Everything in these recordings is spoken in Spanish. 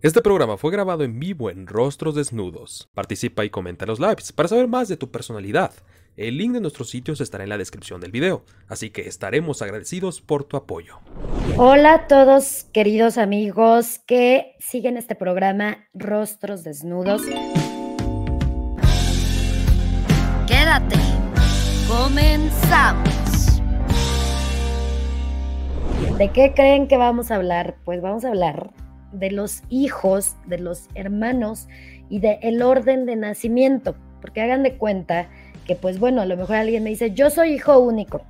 Este programa fue grabado en vivo en Rostros Desnudos. Participa y comenta los lives para saber más de tu personalidad. El link de nuestros sitios estará en la descripción del video, así que estaremos agradecidos por tu apoyo. Hola a todos queridos amigos que siguen este programa Rostros Desnudos. Quédate, comenzamos. ¿De qué creen que vamos a hablar? Pues vamos a hablar de los hijos, de los hermanos y del el orden de nacimiento. Porque hagan de cuenta que, pues bueno, a lo mejor alguien me dice, yo soy hijo único.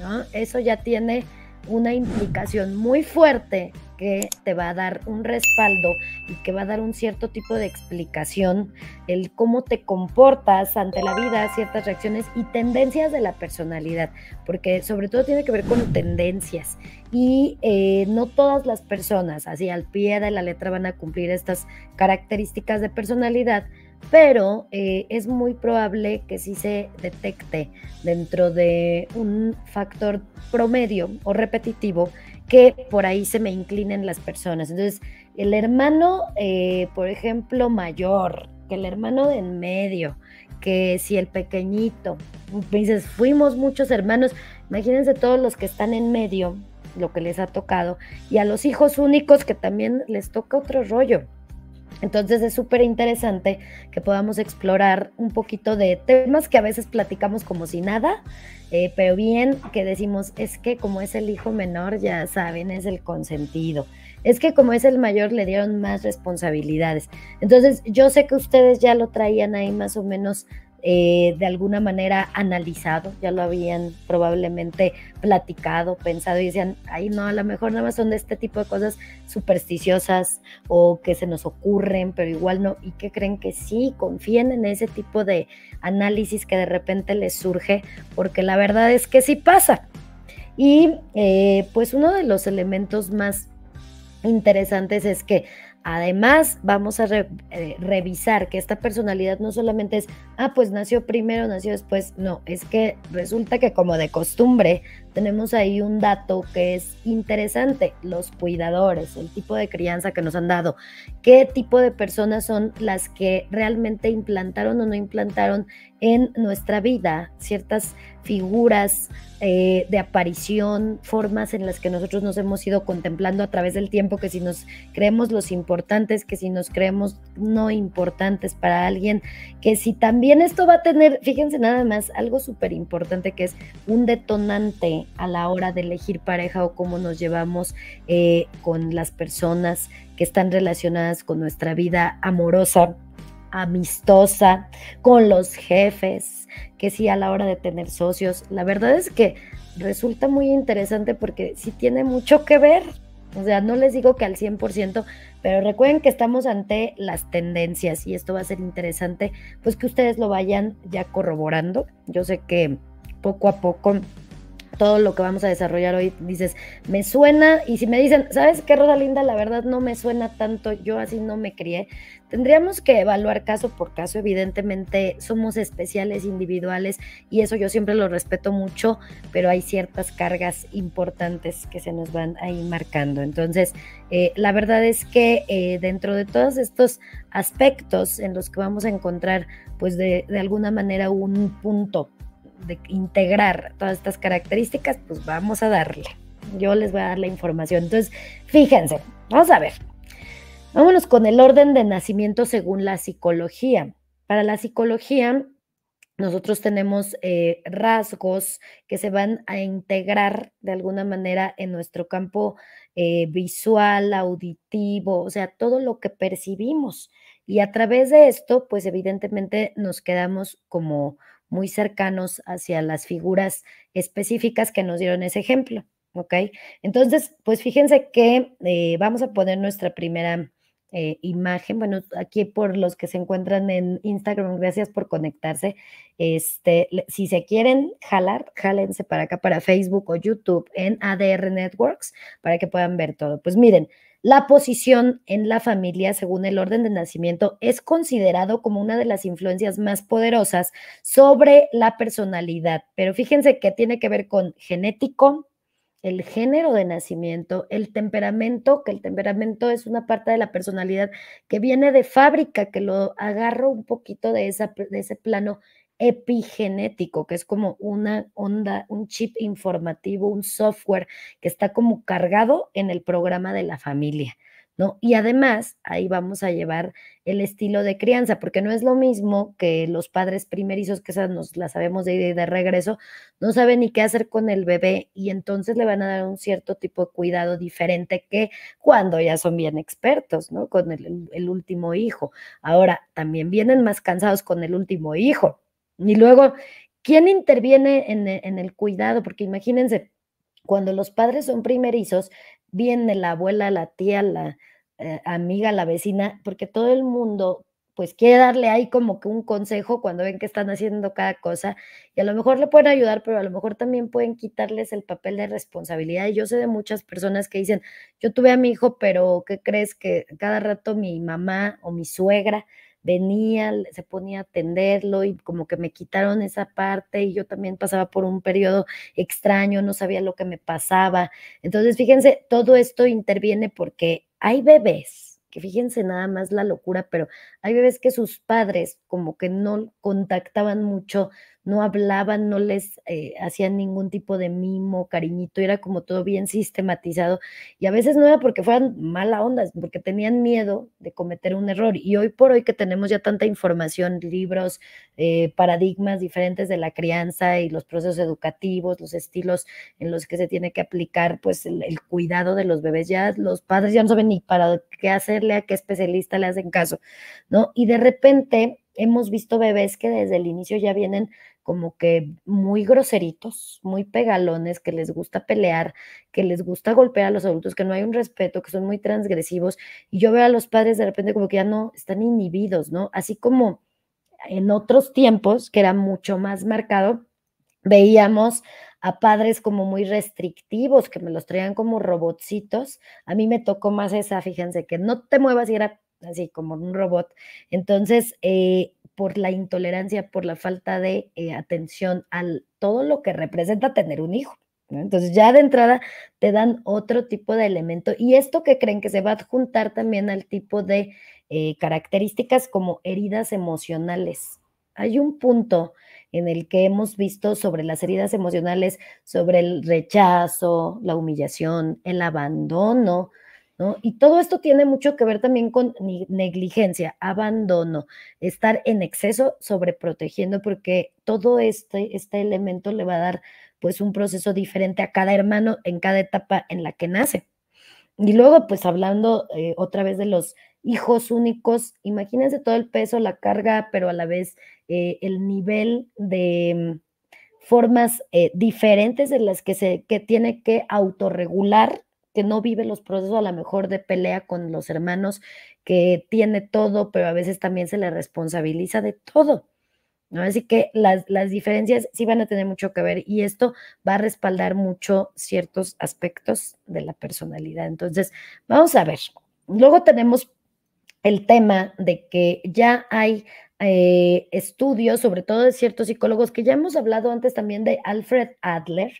¿no? Eso ya tiene una implicación muy fuerte que te va a dar un respaldo y que va a dar un cierto tipo de explicación, el cómo te comportas ante la vida, ciertas reacciones y tendencias de la personalidad, porque sobre todo tiene que ver con tendencias y eh, no todas las personas así al pie de la letra van a cumplir estas características de personalidad, pero eh, es muy probable que sí se detecte dentro de un factor promedio o repetitivo que por ahí se me inclinen las personas. Entonces, el hermano, eh, por ejemplo, mayor, que el hermano de en medio, que si el pequeñito, dices, fuimos muchos hermanos, imagínense todos los que están en medio, lo que les ha tocado, y a los hijos únicos que también les toca otro rollo. Entonces es súper interesante que podamos explorar un poquito de temas que a veces platicamos como si nada, eh, pero bien que decimos, es que como es el hijo menor, ya saben, es el consentido. Es que como es el mayor, le dieron más responsabilidades. Entonces yo sé que ustedes ya lo traían ahí más o menos eh, de alguna manera analizado, ya lo habían probablemente platicado, pensado y decían, ay no, a lo mejor nada más son de este tipo de cosas supersticiosas o que se nos ocurren, pero igual no, y que creen que sí, confíen en ese tipo de análisis que de repente les surge, porque la verdad es que sí pasa. Y eh, pues uno de los elementos más interesantes es que Además, vamos a eh, revisar que esta personalidad no solamente es, ah, pues nació primero, nació después, no, es que resulta que como de costumbre tenemos ahí un dato que es interesante, los cuidadores, el tipo de crianza que nos han dado, qué tipo de personas son las que realmente implantaron o no implantaron en nuestra vida ciertas figuras eh, de aparición, formas en las que nosotros nos hemos ido contemplando a través del tiempo, que si nos creemos los importantes, que si nos creemos no importantes para alguien, que si también esto va a tener, fíjense nada más, algo súper importante que es un detonante a la hora de elegir pareja o cómo nos llevamos eh, con las personas que están relacionadas con nuestra vida amorosa, amistosa, con los jefes que sí a la hora de tener socios. La verdad es que resulta muy interesante porque sí tiene mucho que ver. O sea, no les digo que al 100%, pero recuerden que estamos ante las tendencias y esto va a ser interesante, pues que ustedes lo vayan ya corroborando. Yo sé que poco a poco todo lo que vamos a desarrollar hoy, dices, me suena, y si me dicen, ¿sabes qué, linda La verdad no me suena tanto, yo así no me crié. Tendríamos que evaluar caso por caso, evidentemente somos especiales, individuales, y eso yo siempre lo respeto mucho, pero hay ciertas cargas importantes que se nos van ahí marcando. Entonces, eh, la verdad es que eh, dentro de todos estos aspectos en los que vamos a encontrar, pues de, de alguna manera un punto de integrar todas estas características, pues vamos a darle. Yo les voy a dar la información. Entonces, fíjense, vamos a ver. Vámonos con el orden de nacimiento según la psicología. Para la psicología, nosotros tenemos eh, rasgos que se van a integrar de alguna manera en nuestro campo eh, visual, auditivo, o sea, todo lo que percibimos. Y a través de esto, pues evidentemente nos quedamos como muy cercanos hacia las figuras específicas que nos dieron ese ejemplo. ¿Ok? Entonces, pues fíjense que eh, vamos a poner nuestra primera eh, imagen. Bueno, aquí por los que se encuentran en Instagram, gracias por conectarse. Este, si se quieren jalar, jálense para acá, para Facebook o YouTube en ADR Networks, para que puedan ver todo. Pues miren, la posición en la familia, según el orden de nacimiento, es considerado como una de las influencias más poderosas sobre la personalidad. Pero fíjense que tiene que ver con genético, el género de nacimiento, el temperamento, que el temperamento es una parte de la personalidad que viene de fábrica, que lo agarro un poquito de, ese plano epigenético, que es como una onda, un chip informativo, un software que está como cargado en el programa de la familia. Y además, ahí vamos a llevar el estilo de crianza, porque no es lo mismo que los padres primerizos, que esas nos las sabemos de de regreso, no saben ni qué hacer con el bebé y entonces le van a dar un cierto tipo de cuidado diferente que cuando ya son bien expertos, ¿no? Con el, último hijo. Ahora, también vienen más cansados con el último hijo. Y luego, ¿quién interviene en, en el cuidado? Porque imagínense, cuando los padres son primerizos, viene la abuela, la tía, la, eh, amiga, la vecina, porque todo el mundo pues quiere darle ahí como que un consejo cuando ven que están haciendo cada cosa y a lo mejor le pueden ayudar, pero a lo mejor también pueden quitarles el papel de responsabilidad. Y yo sé de muchas personas que dicen, yo tuve a mi hijo, pero ¿qué crees que cada rato mi mamá o mi suegra venía, se ponía a atenderlo y como que me quitaron esa parte y yo también pasaba por un periodo extraño, no sabía lo que me pasaba. Entonces, fíjense, todo esto interviene porque hay bebés, que fíjense nada más la locura, pero hay bebés que sus padres como que no contactaban mucho no hablaban, no les eh, hacían ningún tipo de mimo, cariñito, era como todo bien sistematizado y a veces no era porque fueran mala onda, porque tenían miedo de cometer un error y hoy por hoy que tenemos ya tanta información, libros, eh, paradigmas diferentes de la crianza y los procesos educativos, los estilos en los que se tiene que aplicar pues el, el cuidado de los bebés, ya los padres ya no saben ni para qué hacerle, a qué especialista le hacen caso, ¿no? Y de repente hemos visto bebés que desde el inicio ya vienen como que muy groseritos, muy pegalones, que les gusta pelear, que les gusta golpear a los adultos, que no hay un respeto, que son muy transgresivos. Y yo veo a los padres de repente como que ya no están inhibidos, ¿no? Así como en otros tiempos, que era mucho más marcado, veíamos a padres como muy restrictivos, que me los traían como robotcitos. A mí me tocó más esa, fíjense, que no te muevas y era así como un robot. Entonces, eh, por la intolerancia, por la falta de eh, atención a todo lo que representa tener un hijo. Entonces ya de entrada te dan otro tipo de elemento y esto que creen que se va a adjuntar también al tipo de eh, características como heridas emocionales. Hay un punto en el que hemos visto sobre las heridas emocionales, sobre el rechazo, la humillación, el abandono, y todo esto tiene mucho que ver también con negligencia, abandono, estar en exceso sobreprotegiendo, porque todo este, este elemento le va a dar pues un proceso diferente a cada hermano en cada etapa en la que nace. Y luego, pues hablando eh, otra vez de los hijos únicos, imagínense todo el peso, la carga, pero a la vez eh, el nivel de mm, formas eh, diferentes en las que se que tiene que autorregular que no vive los procesos a lo mejor de pelea con los hermanos, que tiene todo, pero a veces también se le responsabiliza de todo. ¿no? Así que las, diferencias sí van a tener mucho que ver y esto va a respaldar mucho ciertos aspectos de la personalidad. Entonces, vamos a ver. Luego tenemos el tema de que ya hay eh, estudios, sobre todo de ciertos psicólogos, que ya hemos hablado antes también de Alfred Adler,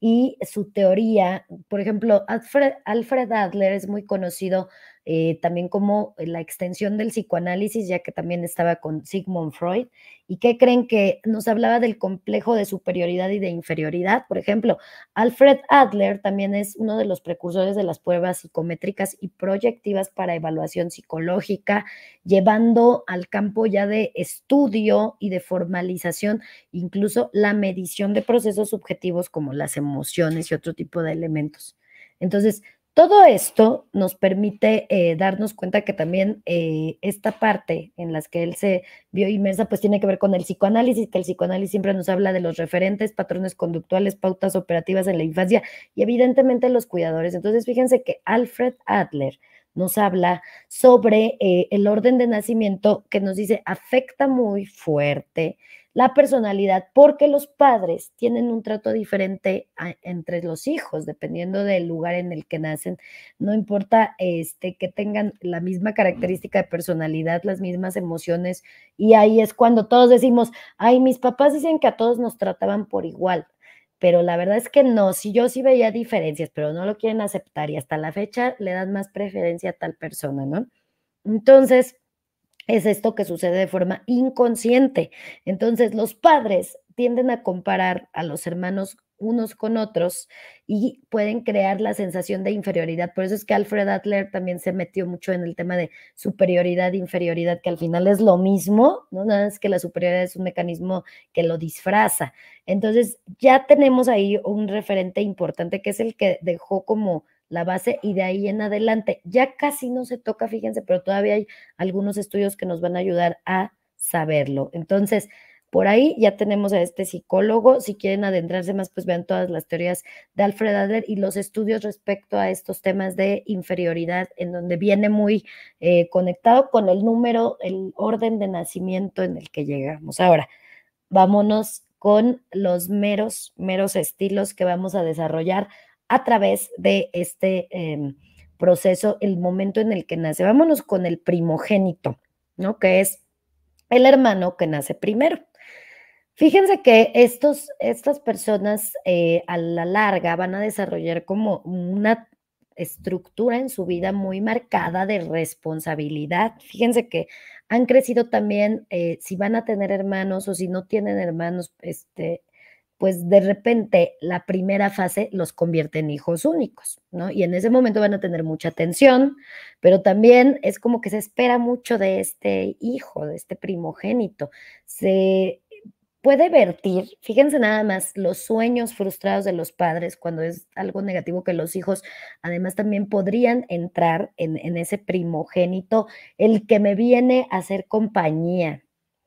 y su teoría, por ejemplo, Alfred, Adler es muy conocido eh, también como la extensión del psicoanálisis, ya que también estaba con Sigmund Freud. ¿Y que creen que nos hablaba del complejo de superioridad y de inferioridad? Por ejemplo, Alfred Adler también es uno de los precursores de las pruebas psicométricas y proyectivas para evaluación psicológica, llevando al campo ya de estudio y de formalización incluso la medición de procesos subjetivos como las emociones y otro tipo de elementos. Entonces, todo esto nos permite eh, darnos cuenta que también eh, esta parte en las que él se vio inmersa, pues tiene que ver con el psicoanálisis, que el psicoanálisis siempre nos habla de los referentes, patrones conductuales, pautas operativas en la infancia y evidentemente los cuidadores. Entonces, fíjense que Alfred Adler nos habla sobre eh, el orden de nacimiento que nos dice afecta muy fuerte la personalidad porque los padres tienen un trato diferente entre los hijos dependiendo del lugar en el que nacen no importa este que tengan la misma característica de personalidad las mismas emociones y ahí es cuando todos decimos ay mis papás dicen que a todos nos trataban por igual pero la verdad es que no, si yo sí veía diferencias, pero no lo quieren aceptar y hasta la fecha le dan más preferencia a tal persona, ¿no? Entonces, es esto que sucede de forma inconsciente. Entonces, los padres tienden a comparar a los hermanos unos con otros y pueden crear la sensación de inferioridad. Por eso es que Alfred Adler también se metió mucho en el tema de superioridad, inferioridad, que al final es lo mismo, ¿no? Nada más que la superioridad es un mecanismo que lo disfraza. Entonces, ya tenemos ahí un referente importante que es el que dejó como la base y de ahí en adelante. Ya casi no se toca, fíjense, pero todavía hay algunos estudios que nos van a ayudar a saberlo. Entonces, por ahí. Ya tenemos a este psicólogo. Si quieren adentrarse más, pues vean todas las teorías de Alfred Adler y los estudios respecto a estos temas de inferioridad, en donde viene muy eh, conectado con el número, el orden de nacimiento en el que llegamos. Ahora, vámonos con los meros, meros estilos que vamos a desarrollar a través de este em, proceso, el momento en el que nace. Vámonos con el primogénito, ¿no? Que es el hermano que nace primero. Fíjense que estos, estas personas eh, a la larga van a desarrollar como una estructura en su vida muy marcada de responsabilidad. Fíjense que han crecido también, eh, si van a tener hermanos o si no tienen hermanos, este, pues de repente la primera fase los convierte en hijos únicos, ¿no? Y en ese momento van a tener mucha atención, pero también es como que se espera mucho de este hijo, de este primogénito. Se puede vertir, fíjense nada más, los sueños frustrados de los padres cuando es algo negativo que los hijos además también podrían entrar en, ese primogénito, el que me viene a hacer compañía,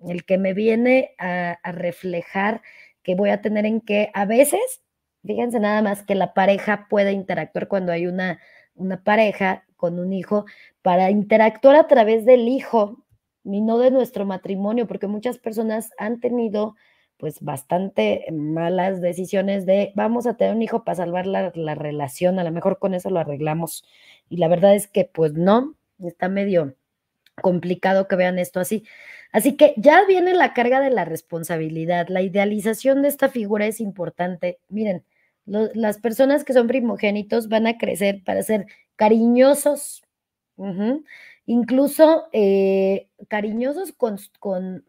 el que me viene a, reflejar que voy a tener en que a veces, fíjense nada más que la pareja puede interactuar cuando hay una, una pareja con un hijo, para interactuar a través del hijo ni no de nuestro matrimonio, porque muchas personas han tenido pues bastante malas decisiones de vamos a tener un hijo para salvar la, relación, a lo mejor con eso lo arreglamos. Y la verdad es que pues no, está medio complicado que vean esto así. Así que ya viene la carga de la responsabilidad, la idealización de esta figura es importante. Miren, las personas que son primogénitos van a crecer para ser cariñosos, incluso eh, cariñosos con,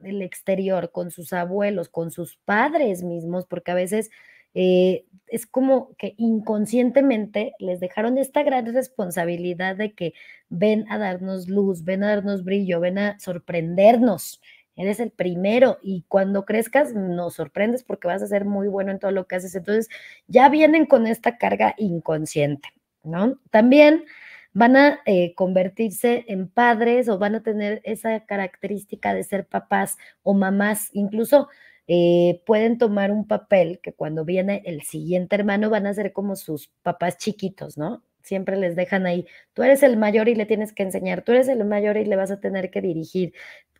el exterior, con sus abuelos, con sus padres mismos, porque a veces eh, es como que inconscientemente les dejaron esta gran responsabilidad de que ven a darnos luz, ven a darnos brillo, ven a sorprendernos. Eres el primero y cuando crezcas nos sorprendes porque vas a ser muy bueno en todo lo que haces. Entonces ya vienen con esta carga inconsciente, ¿no? También van a eh, convertirse en padres o van a tener esa característica de ser papás o mamás, incluso eh, pueden tomar un papel que cuando viene el siguiente hermano van a ser como sus papás chiquitos, ¿no? Siempre les dejan ahí, tú eres el mayor y le tienes que enseñar, tú eres el mayor y le vas a tener que dirigir,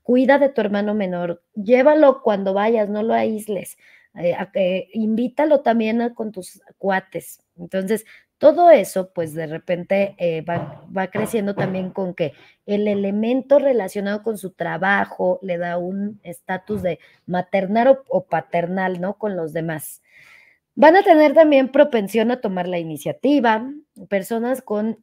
cuida de tu hermano menor, llévalo cuando vayas, no lo aísles, eh, invítalo también con tus cuates. Entonces, todo eso, pues de repente eh, va, creciendo también con que el elemento relacionado con su trabajo le da un estatus de maternal o, paternal, ¿no? Con los demás. Van a tener también propensión a tomar la iniciativa, personas con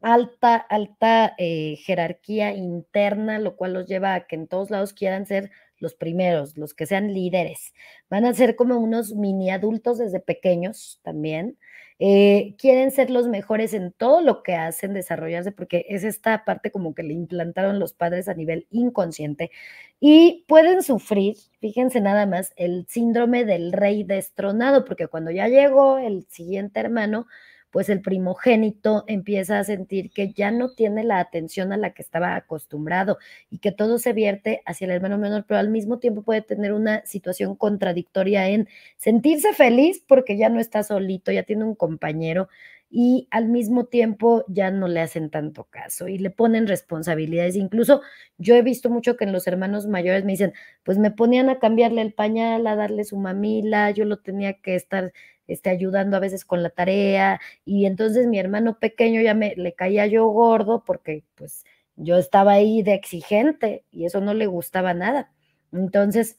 alta, alta eh, jerarquía interna, lo cual los lleva a que en todos lados quieran ser los primeros, los que sean líderes. Van a ser como unos mini adultos desde pequeños también. Eh, quieren ser los mejores en todo lo que hacen, desarrollarse, porque es esta parte como que le implantaron los padres a nivel inconsciente, y pueden sufrir, fíjense nada más, el síndrome del rey destronado, porque cuando ya llegó el siguiente hermano, pues el primogénito empieza a sentir que ya no tiene la atención a la que estaba acostumbrado y que todo se vierte hacia el hermano menor, pero al mismo tiempo puede tener una situación contradictoria en sentirse feliz porque ya no está solito, ya tiene un compañero y al mismo tiempo ya no le hacen tanto caso y le ponen responsabilidades. Incluso yo he visto mucho que en los hermanos mayores me dicen, pues me ponían a cambiarle el pañal, a darle su mamila, yo lo tenía que estar esté ayudando a veces con la tarea. Y entonces mi hermano pequeño ya me le caía yo gordo porque pues yo estaba ahí de exigente y eso no le gustaba nada. Entonces,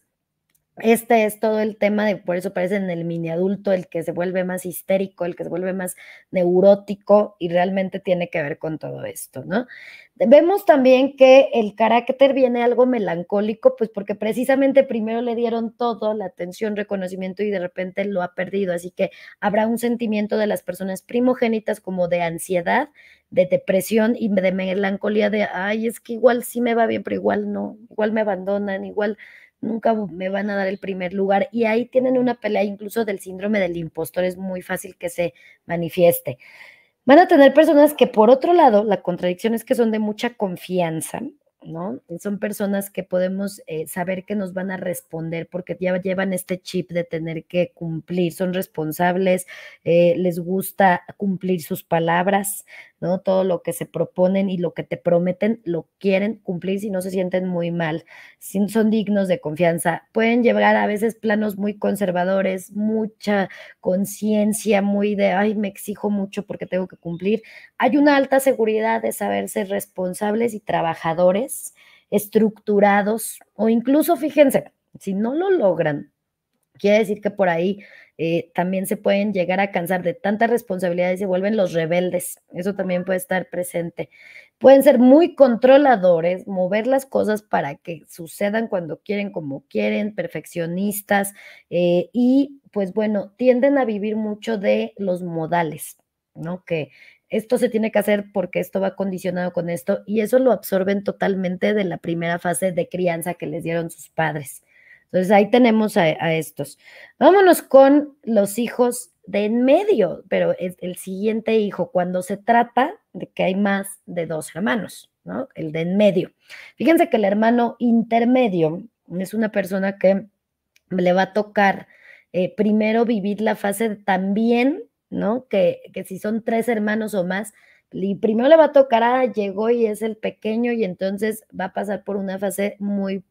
este es todo el tema de, por eso parece en el mini adulto el que se vuelve más histérico, el que se vuelve más neurótico y realmente tiene que ver con todo esto, ¿no? Vemos también que el carácter viene algo melancólico, pues porque precisamente primero le dieron todo, la atención, reconocimiento y de repente lo ha perdido. Así que habrá un sentimiento de las personas primogénitas como de ansiedad, de depresión y de melancolía de, ay, es que igual sí me va bien, pero igual no, igual me abandonan, igual nunca me van a dar el primer lugar. Y ahí tienen una pelea incluso del síndrome del impostor, es muy fácil que se manifieste. Van a tener personas que, por otro lado, la contradicción es que son de mucha confianza, ¿no? Son personas que podemos eh, saber que nos van a responder porque ya llevan este chip de tener que cumplir, son responsables, eh, les gusta cumplir sus palabras, todo lo que se proponen y lo que te prometen lo quieren cumplir si no se sienten muy mal, si son dignos de confianza. Pueden llevar a veces planos muy conservadores, mucha conciencia, muy de, ay, me exijo mucho porque tengo que cumplir. Hay una alta seguridad de saber ser responsables y trabajadores, estructurados o incluso, fíjense, si no lo logran, quiere decir que por ahí eh, también se pueden llegar a cansar de tantas responsabilidades y se vuelven los rebeldes. Eso también puede estar presente. Pueden ser muy controladores, mover las cosas para que sucedan cuando quieren, como quieren, perfeccionistas eh, y pues bueno, tienden a vivir mucho de los modales, ¿no? Que esto se tiene que hacer porque esto va condicionado con esto y eso lo absorben totalmente de la primera fase de crianza que les dieron sus padres. Entonces ahí tenemos a, estos. Vámonos con los hijos de en medio, pero el siguiente hijo, cuando se trata de que hay más de dos hermanos, ¿no? El de en medio. Fíjense que el hermano intermedio es una persona que le va a tocar eh, primero vivir la fase también, ¿no? Que, si son tres hermanos o más, y primero le va a tocar, a ah, llegó y es el pequeño y entonces va a pasar por una fase muy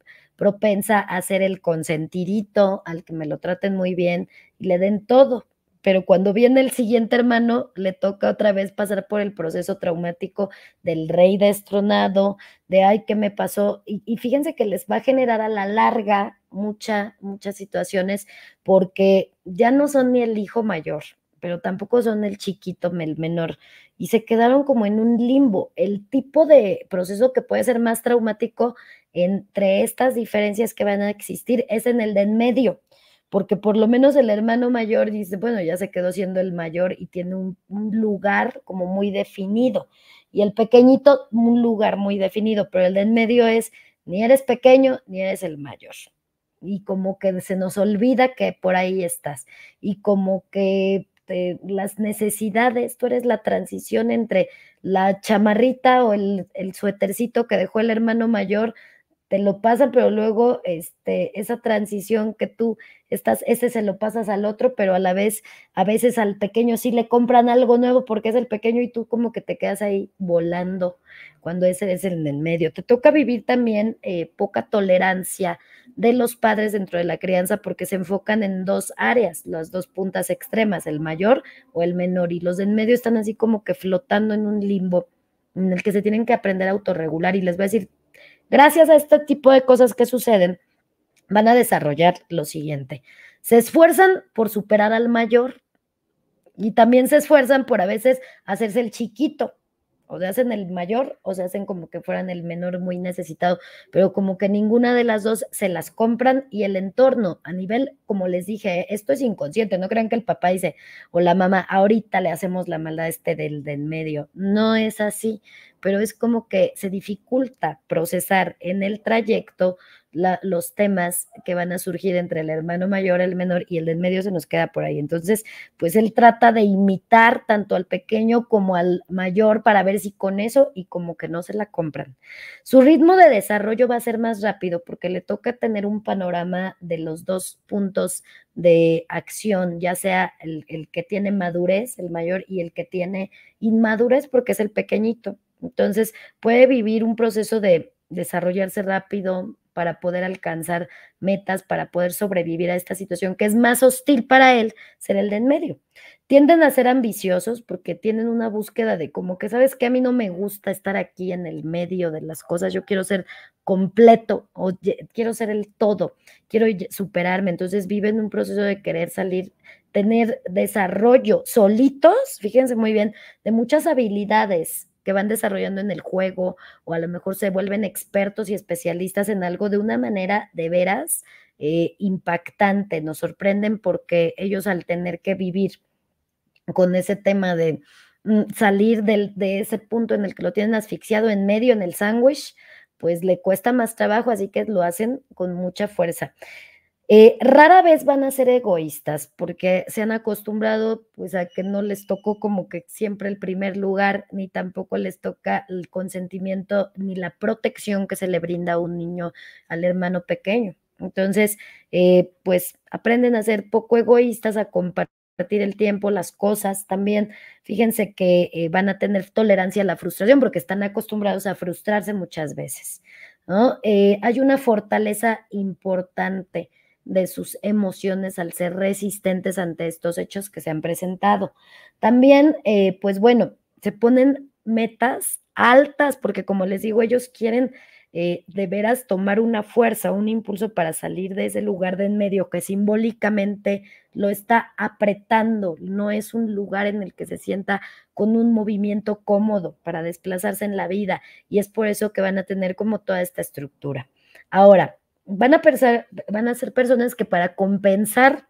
propensa a ser el consentidito, al que me lo traten muy bien y le den todo. Pero cuando viene el siguiente hermano, le toca otra vez pasar por el proceso traumático del rey destronado, de ay, ¿qué me pasó? Y, fíjense que les va a generar a la larga muchas, muchas situaciones porque ya no son ni el hijo mayor, pero tampoco son el chiquito, el menor. Y se quedaron como en un limbo. El tipo de proceso que puede ser más traumático entre estas diferencias que van a existir es en el de en medio, porque por lo menos el hermano mayor dice, bueno, ya se quedó siendo el mayor y tiene un, lugar como muy definido, y el pequeñito un lugar muy definido, pero el de en medio es, ni eres pequeño ni eres el mayor. Y como que se nos olvida que por ahí estás. Y como que las necesidades, tú eres la transición entre la chamarrita o el, el suétercito que dejó el hermano mayor te lo pasan, pero luego este, esa transición que tú estás, ese se lo pasas al otro, pero a la vez, a veces al pequeño sí le compran algo nuevo porque es el pequeño y tú como que te quedas ahí volando cuando ese es el en medio. Te toca vivir también eh, poca tolerancia de los padres dentro de la crianza porque se enfocan en dos áreas, las dos puntas extremas, el mayor o el menor, y los en medio están así como que flotando en un limbo en el que se tienen que aprender a autorregular y les voy a decir Gracias a este tipo de cosas que suceden, van a desarrollar lo siguiente. Se esfuerzan por superar al mayor y también se esfuerzan por a veces hacerse el chiquito o se hacen el mayor o se hacen como que fueran el menor muy necesitado, pero como que ninguna de las dos se las compran y el entorno a nivel, como les dije, ¿eh? esto es inconsciente, no crean que el papá dice o la mamá, ahorita le hacemos la maldad este del, del medio. No es así, pero es como que se dificulta procesar en el trayecto los temas que van a surgir entre el hermano mayor, el menor y el del medio se nos queda por ahí. Entonces, pues él trata de imitar tanto al pequeño como al mayor para ver si con eso y como que no se la compran. Su ritmo de desarrollo va a ser más rápido porque le toca tener un panorama de los dos puntos de acción, ya sea el, el que tiene madurez, el mayor, y el que tiene inmadurez porque es el pequeñito. Entonces puede vivir un proceso de desarrollarse rápido, para poder alcanzar metas, para poder sobrevivir a esta situación que es más hostil para él ser el de en medio. Tienden a ser ambiciosos porque tienen una búsqueda de como que, ¿sabes que A mí no me gusta estar aquí en el medio de las cosas, yo quiero ser completo, o quiero ser el todo, quiero superarme. Entonces viven un proceso de querer salir, tener desarrollo solitos, fíjense muy bien, de muchas habilidades que van desarrollando en el juego o a lo mejor se vuelven expertos y especialistas en algo de una manera de veras eh, impactante. Nos sorprenden porque ellos al tener que vivir con ese tema de mm, salir de ese punto en el que lo tienen asfixiado en medio, en el sándwich, pues le cuesta más trabajo, así que lo hacen con mucha fuerza. Eh, rara vez van a ser egoístas porque se han acostumbrado pues a que no les tocó como que siempre el primer lugar, ni tampoco les toca el consentimiento ni la protección que se le brinda a un niño al hermano pequeño. Entonces, eh, pues aprenden a ser poco egoístas, a compartir el tiempo, las cosas también. Fíjense que eh, van a tener tolerancia a la frustración porque están acostumbrados a frustrarse muchas veces. hay una fortaleza importante de sus emociones al ser resistentes ante estos hechos que se han presentado. También, eh, pues bueno, se ponen metas altas porque como les digo, ellos quieren eh, de veras tomar una fuerza, un impulso para salir de ese lugar de en medio que simbólicamente lo está apretando, no es un lugar en el que se sienta con un movimiento cómodo para desplazarse en la vida y es por eso que van a tener como toda esta estructura. Ahora, van a, pensar, van a ser personas que para compensar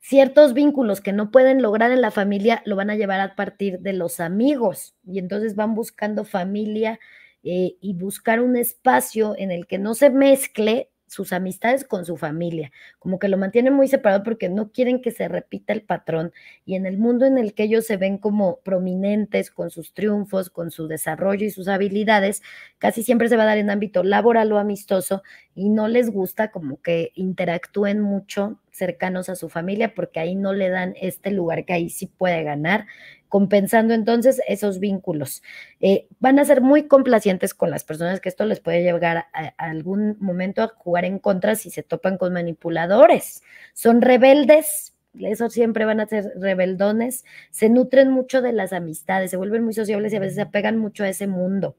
ciertos vínculos que no pueden lograr en la familia, lo van a llevar a partir de los amigos y entonces van buscando familia eh, y buscar un espacio en el que no se mezcle sus amistades con su familia, como que lo mantienen muy separado porque no quieren que se repita el patrón y en el mundo en el que ellos se ven como prominentes con sus triunfos, con su desarrollo y sus habilidades, casi siempre se va a dar en ámbito laboral o amistoso y no les gusta como que interactúen mucho cercanos a su familia porque ahí no le dan este lugar que ahí sí puede ganar compensando entonces esos vínculos. Eh, van a ser muy complacientes con las personas que esto les puede llegar a algún momento a jugar en contra si se topan con manipuladores. Son rebeldes, esos siempre van a ser rebeldones, se nutren mucho de las amistades, se vuelven muy sociables y a veces se apegan mucho a ese mundo.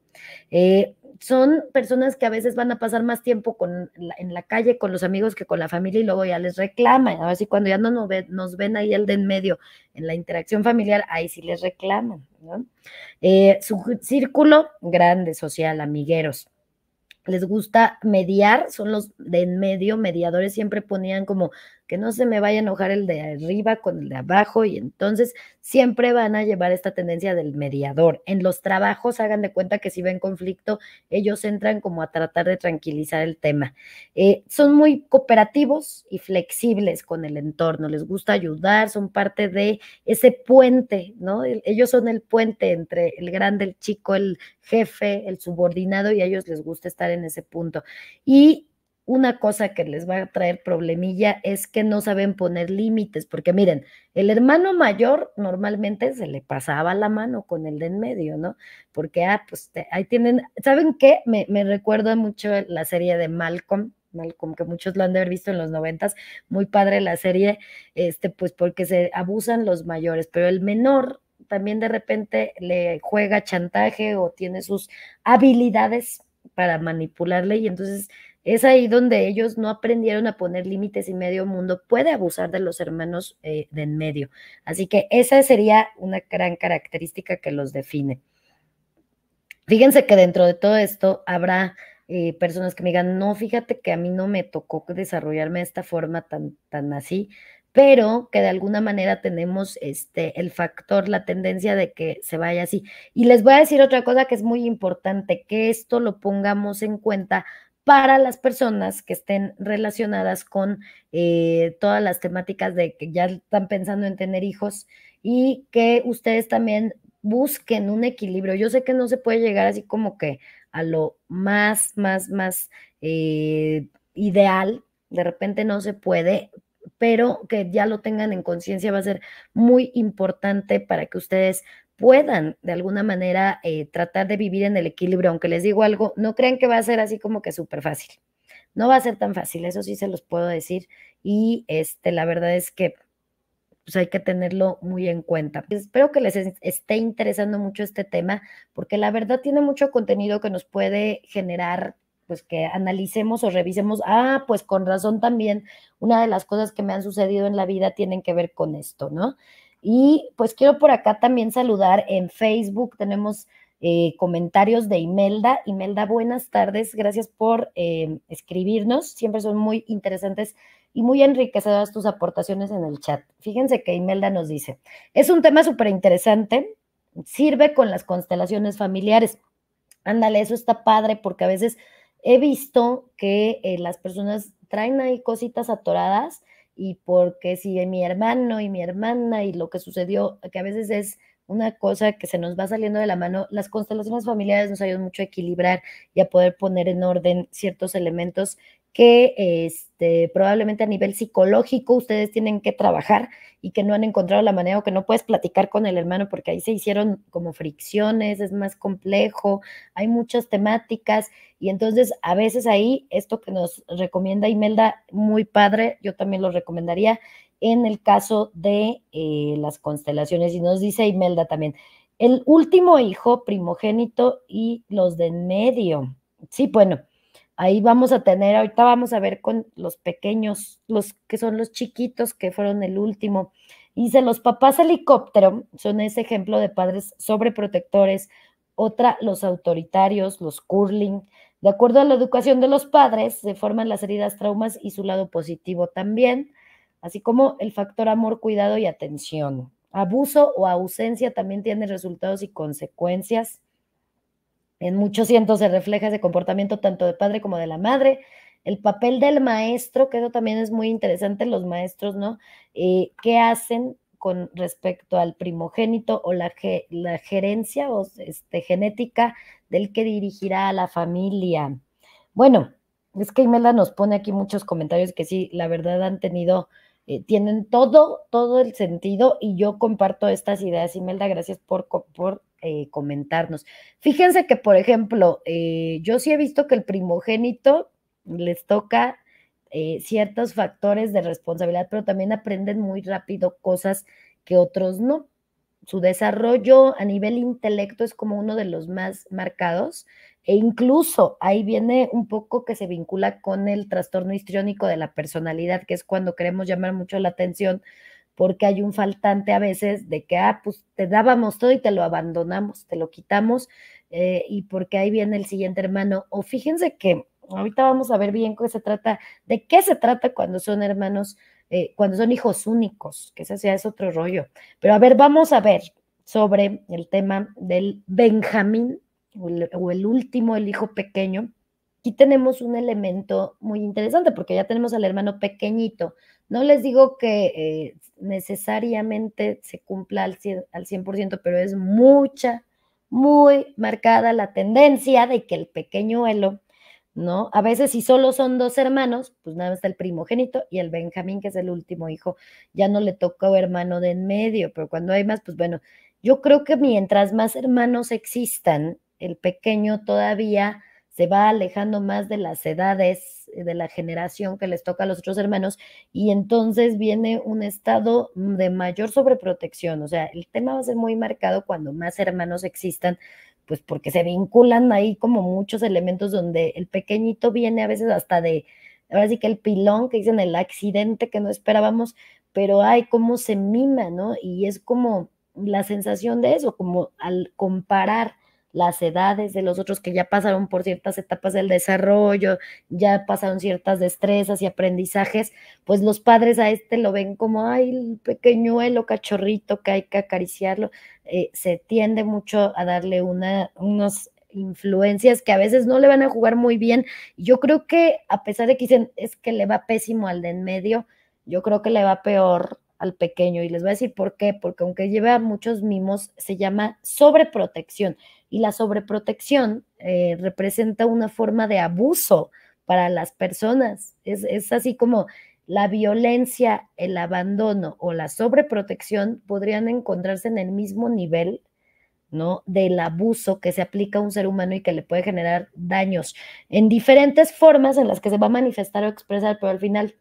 Eh, son personas que a veces van a pasar más tiempo con en la calle con los amigos que con la familia y luego ya les reclaman. Ahora sí, cuando ya no nos, ven, nos ven ahí el de en medio en la interacción familiar, ahí sí les reclaman. Eh, su círculo grande, social, amigueros les gusta mediar, son los de en medio, mediadores siempre ponían como que no se me vaya a enojar el de arriba con el de abajo y entonces siempre van a llevar esta tendencia del mediador. En los trabajos hagan de cuenta que si ven conflicto, ellos entran como a tratar de tranquilizar el tema. Eh, son muy cooperativos y flexibles con el entorno, les gusta ayudar, son parte de ese puente, ¿no? Ellos son el puente entre el grande, el chico, el jefe, el subordinado y a ellos les gusta estar en ese punto. Y una cosa que les va a traer problemilla es que no saben poner límites, porque miren, el hermano mayor normalmente se le pasaba la mano con el de en medio, ¿no? Porque, ah, pues ahí tienen, ¿saben qué? Me, me recuerda mucho la serie de Malcolm, Malcolm, que muchos lo han de haber visto en los noventas, muy padre la serie, este, pues porque se abusan los mayores, pero el menor también de repente le juega chantaje o tiene sus habilidades para manipularle y entonces es ahí donde ellos no aprendieron a poner límites y medio mundo puede abusar de los hermanos eh, de en medio. Así que esa sería una gran característica que los define. Fíjense que dentro de todo esto habrá eh, personas que me digan, no, fíjate que a mí no me tocó desarrollarme de esta forma tan, tan así, pero que de alguna manera tenemos este, el factor, la tendencia de que se vaya así. Y les voy a decir otra cosa que es muy importante, que esto lo pongamos en cuenta para las personas que estén relacionadas con eh, todas las temáticas de que ya están pensando en tener hijos y que ustedes también busquen un equilibrio. Yo sé que no se puede llegar así como que a lo más, más, más eh, ideal, de repente no se puede, pero que ya lo tengan en conciencia va a ser muy importante para que ustedes puedan de alguna manera eh, tratar de vivir en el equilibrio, aunque les digo algo, no crean que va a ser así como que súper fácil. No va a ser tan fácil, eso sí se los puedo decir. Y este, la verdad es que pues hay que tenerlo muy en cuenta. Espero que les esté interesando mucho este tema, porque la verdad tiene mucho contenido que nos puede generar, pues que analicemos o revisemos, ah, pues con razón también, una de las cosas que me han sucedido en la vida tienen que ver con esto, ¿no? Y pues quiero por acá también saludar en Facebook, tenemos eh, comentarios de Imelda. Imelda, buenas tardes, gracias por em, escribirnos, siempre son muy interesantes y muy enriquecedoras tus aportaciones en el chat. Fíjense que Imelda nos dice, es un tema súper interesante, sirve con las constelaciones familiares. Ándale, eso está padre porque a veces he visto que eh, las personas traen ahí cositas atoradas y porque si mi hermano y mi hermana y lo que sucedió, que a veces es una cosa que se nos va saliendo de la mano, las constelaciones familiares nos ayudan mucho a equilibrar y a poder poner en orden ciertos elementos que este, probablemente a nivel psicológico ustedes tienen que trabajar y que no han encontrado la manera o que no puedes platicar con el hermano porque ahí se hicieron como fricciones, es más complejo, hay muchas temáticas y entonces a veces ahí esto que nos recomienda Imelda, muy padre, yo también lo recomendaría en el caso de eh, las constelaciones y nos dice Imelda también, el último hijo primogénito y los de en medio. Sí, bueno ahí vamos a tener, ahorita vamos a ver con los pequeños, los que son los chiquitos que fueron el último. Dice, los papás helicóptero son ese ejemplo de padres sobreprotectores, otra, los autoritarios, los curling. De acuerdo a la educación de los padres, se forman las heridas, traumas y su lado positivo también, así como el factor amor, cuidado y atención. Abuso o ausencia también tiene resultados y consecuencias. En muchos cientos se refleja ese comportamiento tanto de padre como de la madre. El papel del maestro, que eso también es muy interesante, los maestros, ¿no? Eh, ¿Qué hacen con respecto al primogénito o la, gerencia o este, genética del que dirigirá a la familia? Bueno, es que Imelda nos pone aquí muchos comentarios que sí, la verdad han tenido, eh, tienen todo, todo el sentido y yo comparto estas ideas. Imelda, gracias por, por eh, comentarnos. Fíjense que, por ejemplo, eh, yo sí he visto que el primogénito les toca eh, ciertos factores de responsabilidad, pero también aprenden muy rápido cosas que otros no. Su desarrollo a nivel intelecto es como uno de los más marcados e incluso ahí viene un poco que se vincula con el trastorno histriónico de la personalidad, que es cuando queremos llamar mucho la atención porque hay un faltante a veces de que, ah, pues te dábamos todo y te lo abandonamos, te lo quitamos, eh, y porque ahí viene el siguiente hermano. O fíjense que ahorita vamos a ver bien qué se trata, de qué se trata cuando son hermanos, eh, cuando son hijos únicos, que ese ya es otro rollo. Pero a ver, vamos a ver sobre el tema del Benjamín o el último, el hijo pequeño aquí tenemos un elemento muy interesante porque ya tenemos al hermano pequeñito. No les digo que eh, necesariamente se cumpla al 100%, al pero es mucha, muy marcada la tendencia de que el pequeñuelo, ¿no? A veces si solo son dos hermanos, pues nada más está el primogénito y el Benjamín, que es el último hijo, ya no le tocó hermano de en medio, pero cuando hay más, pues bueno, yo creo que mientras más hermanos existan, el pequeño todavía se va alejando más de las edades, eh, de la generación que les toca a los otros hermanos, y entonces viene un estado de mayor sobreprotección. O sea, el tema va a ser muy marcado cuando más hermanos existan, pues porque se vinculan ahí como muchos elementos donde el pequeñito viene a veces hasta de, ahora sí que el pilón que dicen, el accidente que no esperábamos, pero hay como se mima, ¿no? Y es como la sensación de eso, como al comparar las edades de los otros que ya pasaron por ciertas etapas del desarrollo, ya pasaron ciertas destrezas y aprendizajes, pues los padres a este lo ven como, ay, el pequeñuelo cachorrito que hay que acariciarlo. Eh, se tiende mucho a darle una, influencias que a veces no le van a jugar muy bien. Yo creo que a pesar de que dicen es que le va pésimo al de en medio, yo creo que le va peor al pequeño y les voy a decir por qué, porque aunque lleva muchos mimos, se llama sobreprotección y la sobreprotección eh, representa una forma de abuso para las personas. Es, así como la violencia, el abandono o la sobreprotección podrían encontrarse en el mismo nivel. ¿no? del abuso que se aplica a un ser humano y que le puede generar daños en diferentes formas en las que se va a manifestar o expresar, pero al final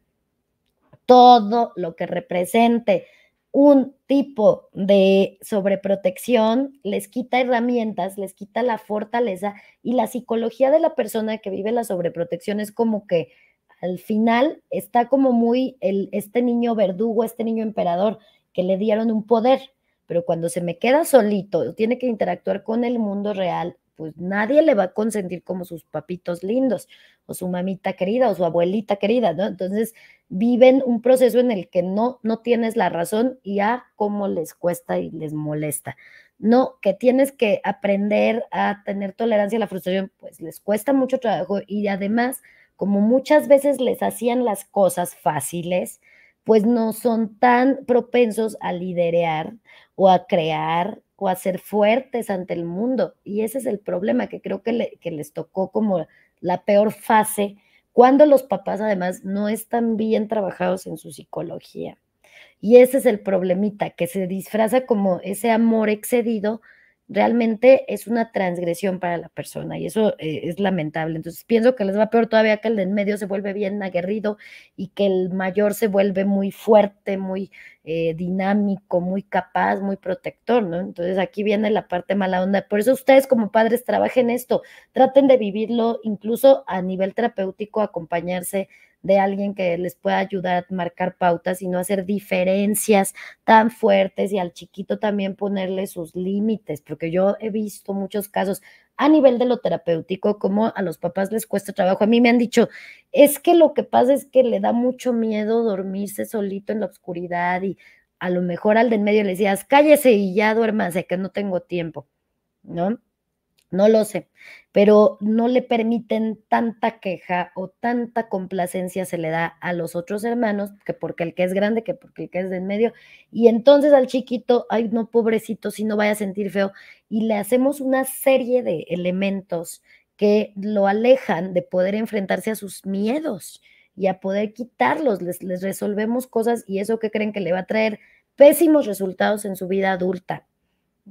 todo lo que represente un tipo de sobreprotección, les quita herramientas, les quita la fortaleza y la psicología de la persona que vive la sobreprotección es como que al final está como muy el, este niño verdugo, este niño emperador que le dieron un poder, pero cuando se me queda solito, tiene que interactuar con el mundo real, pues nadie le va a consentir como sus papitos lindos o su mamita querida o su abuelita querida, ¿no? Entonces viven un proceso en el que no, no tienes la razón y a cómo les cuesta y les molesta. No, que tienes que aprender a tener tolerancia a la frustración, pues les cuesta mucho trabajo y además, como muchas veces les hacían las cosas fáciles, pues no son tan propensos a liderear o a crear o a ser fuertes ante el mundo. Y ese es el problema que creo que, que les tocó como la peor fase cuando los papás además no están bien trabajados en su psicología. Y ese es el problemita, que se disfraza como ese amor excedido realmente es una transgresión para la persona y eso eh, es lamentable. Entonces pienso que les va peor todavía que el de en medio se vuelve bien aguerrido y que el mayor se vuelve muy fuerte, muy eh, dinámico, muy capaz, muy protector, ¿no? Entonces aquí viene la parte mala onda. Por eso ustedes como padres trabajen esto, traten de vivirlo incluso a nivel terapéutico, acompañarse de alguien que les pueda ayudar a marcar pautas y no hacer diferencias tan fuertes y al chiquito también ponerle sus límites, porque yo he visto muchos casos a nivel de lo terapéutico, como a los papás les cuesta trabajo. A mí me han dicho, es que lo que pasa es que le da mucho miedo dormirse solito en la oscuridad y a lo mejor al de en medio le decías, cállese y ya duérmase, que no tengo tiempo, ¿no? no lo sé, pero no le permiten tanta queja o tanta complacencia se le da a los otros hermanos, que porque el que es grande, que porque el que es de en medio, y entonces al chiquito, ay no, pobrecito, si no vaya a sentir feo, y le hacemos una serie de elementos que lo alejan de poder enfrentarse a sus miedos y a poder quitarlos, les, les resolvemos cosas y eso que creen que le va a traer pésimos resultados en su vida adulta,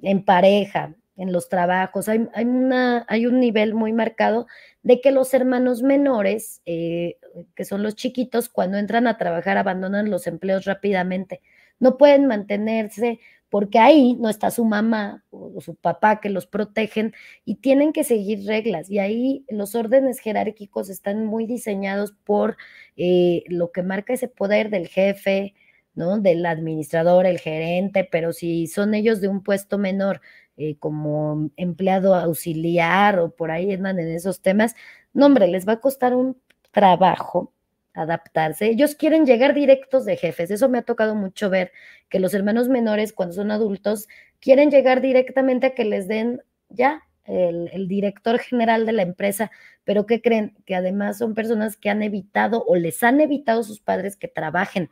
en pareja, en los trabajos. Hay, una, hay un nivel muy marcado de que los hermanos menores, eh, que son los chiquitos, cuando entran a trabajar abandonan los empleos rápidamente. No pueden mantenerse porque ahí no está su mamá o su papá que los protegen y tienen que seguir reglas. Y ahí los órdenes jerárquicos están muy diseñados por eh, lo que marca ese poder del jefe, ¿no? Del administrador, el gerente, pero si son ellos de un puesto menor, eh, como empleado auxiliar o por ahí andan en esos temas, no hombre, les va a costar un trabajo adaptarse. Ellos quieren llegar directos de jefes. Eso me ha tocado mucho ver, que los hermanos menores cuando son adultos quieren llegar directamente a que les den ya el, director general de la empresa, pero que creen? Que además son personas que han evitado o les han evitado sus padres que trabajen.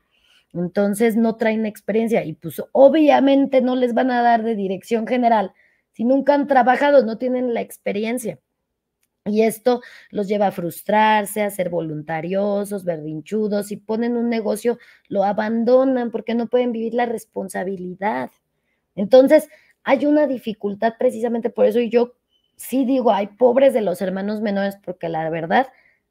Entonces no traen experiencia y pues obviamente no les van a dar de dirección general. Si nunca han trabajado, no tienen la experiencia. Y esto los lleva a frustrarse, a ser voluntariosos, berrinchudos. Si ponen un negocio, lo abandonan porque no pueden vivir la responsabilidad. Entonces, hay una dificultad precisamente por eso. Y yo sí digo, hay pobres de los hermanos menores porque la verdad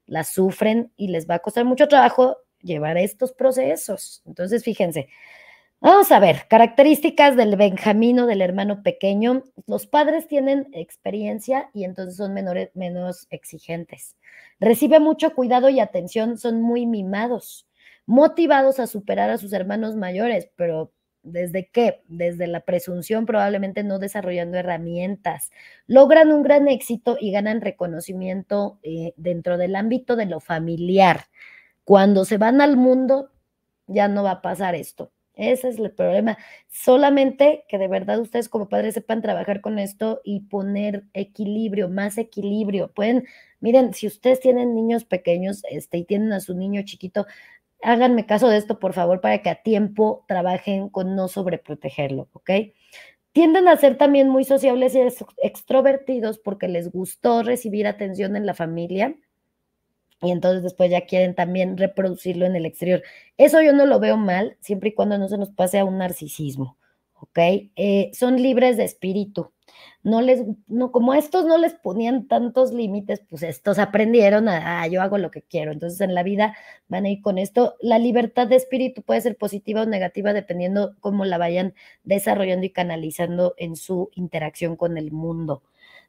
la sufren y les va a costar mucho trabajo llevar estos procesos. Entonces, fíjense, Vamos a ver, características del Benjamino, del hermano pequeño. Los padres tienen experiencia y entonces son menores, menos exigentes. Recibe mucho cuidado y atención, son muy mimados, motivados a superar a sus hermanos mayores, pero ¿desde qué? Desde la presunción, probablemente no desarrollando herramientas. Logran un gran éxito y ganan reconocimiento eh, dentro del ámbito de lo familiar. Cuando se van al mundo, ya no va a pasar esto. Ese es el problema. Solamente que de verdad ustedes como padres sepan trabajar con esto y poner equilibrio, más equilibrio. Pueden, miren, si ustedes tienen niños pequeños este, y tienen a su niño chiquito, háganme caso de esto, por favor, para que a tiempo trabajen con no sobreprotegerlo, ¿ok? Tienden a ser también muy sociables y extrovertidos porque les gustó recibir atención en la familia y entonces después ya quieren también reproducirlo en el exterior. Eso yo no lo veo mal, siempre y cuando no se nos pase a un narcisismo, ¿ok? Eh, son libres de espíritu. No les, no, como estos no les ponían tantos límites, pues estos aprendieron a, ah, yo hago lo que quiero. Entonces en la vida van a ir con esto. La libertad de espíritu puede ser positiva o negativa dependiendo cómo la vayan desarrollando y canalizando en su interacción con el mundo.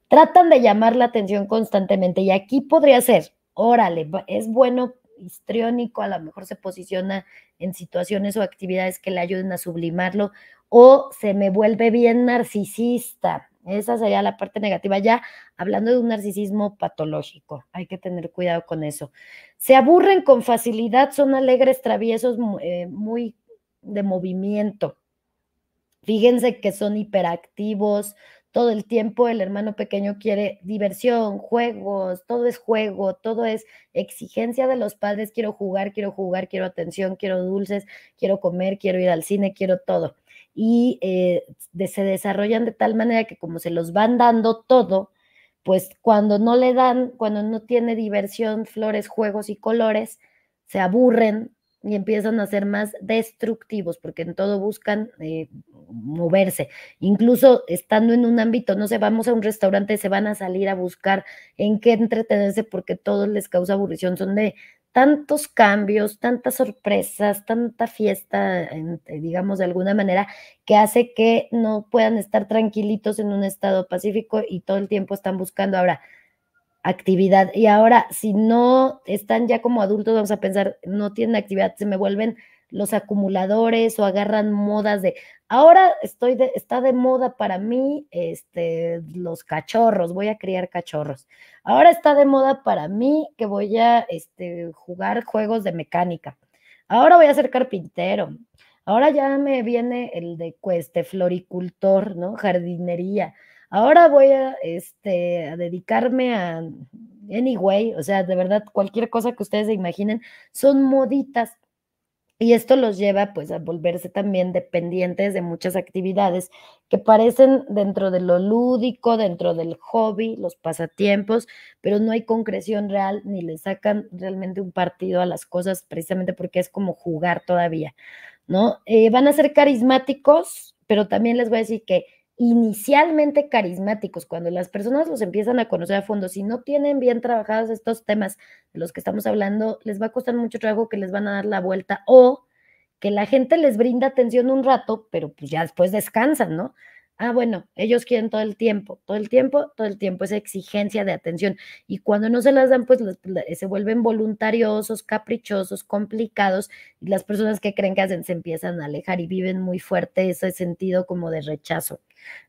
Tratan de llamar la atención constantemente y aquí podría ser órale, es bueno histriónico, a lo mejor se posiciona en situaciones o actividades que le ayuden a sublimarlo, o se me vuelve bien narcisista. Esa sería la parte negativa. Ya hablando de un narcisismo patológico, hay que tener cuidado con eso. Se aburren con facilidad, son alegres, traviesos, eh, muy de movimiento. Fíjense que son hiperactivos, todo el tiempo el hermano pequeño quiere diversión, juegos, todo es juego, todo es exigencia de los padres, quiero jugar, quiero jugar, quiero atención, quiero dulces, quiero comer, quiero ir al cine, quiero todo. Y eh, se desarrollan de tal manera que como se los van dando todo, pues cuando no le dan, cuando no tiene diversión, flores, juegos y colores, se aburren, y empiezan a ser más destructivos, porque en todo buscan eh, moverse. Incluso estando en un ámbito, no sé, vamos a un restaurante, se van a salir a buscar en qué entretenerse, porque todo les causa aburrición. Son de tantos cambios, tantas sorpresas, tanta fiesta, eh, digamos de alguna manera, que hace que no puedan estar tranquilitos en un estado pacífico y todo el tiempo están buscando ahora actividad. Y ahora, si no están ya como adultos, vamos a pensar, no tienen actividad, se me vuelven los acumuladores o agarran modas de ahora estoy de, está de moda para mí este los cachorros, voy a criar cachorros. Ahora está de moda para mí que voy a este, jugar juegos de mecánica. Ahora voy a ser carpintero. Ahora ya me viene el de este, floricultor, ¿no? Jardinería. Ahora voy a, este, dedicarme a, anyway, o sea, de verdad, cualquier cosa que ustedes se imaginen, son moditas. Y esto los lleva pues a volverse también dependientes de muchas actividades que parecen dentro de lo lúdico, dentro del hobby, los pasatiempos, pero no hay concreción real ni le sacan realmente un partido a las cosas precisamente porque es como jugar todavía, ¿no? Eh, van a ser carismáticos, pero también les voy a decir que inicialmente carismáticos, cuando las personas los empiezan a conocer a fondo, si no tienen bien trabajados estos temas de los que estamos hablando, les va a costar mucho trabajo que les van a dar la vuelta o que la gente les brinda atención un rato, pero pues ya después descansan, ¿no? ah, bueno, ellos quieren todo el tiempo, todo el tiempo, todo el tiempo, esa exigencia de atención. Y cuando no se las dan, pues se vuelven voluntariosos, caprichosos, complicados, y las personas que creen que hacen se empiezan a alejar y viven muy fuerte ese sentido como de rechazo.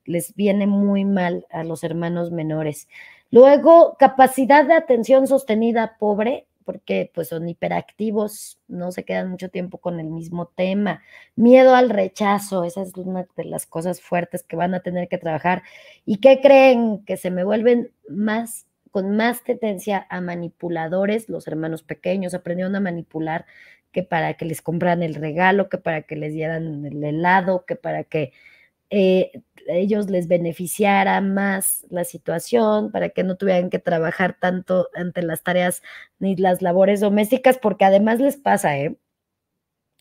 Les viene muy mal a los hermanos menores. Luego, capacidad de atención sostenida pobre porque pues son hiperactivos, no se quedan mucho tiempo con el mismo tema. Miedo al rechazo, esa es una de las cosas fuertes que van a tener que trabajar. ¿Y qué creen? Que se me vuelven más con más tendencia a manipuladores, los hermanos pequeños aprendieron a manipular que para que les compraran el regalo, que para que les dieran el helado, que para que eh, ellos les beneficiara más la situación, para que no tuvieran que trabajar tanto ante las tareas ni las labores domésticas, porque además les pasa, ¿eh?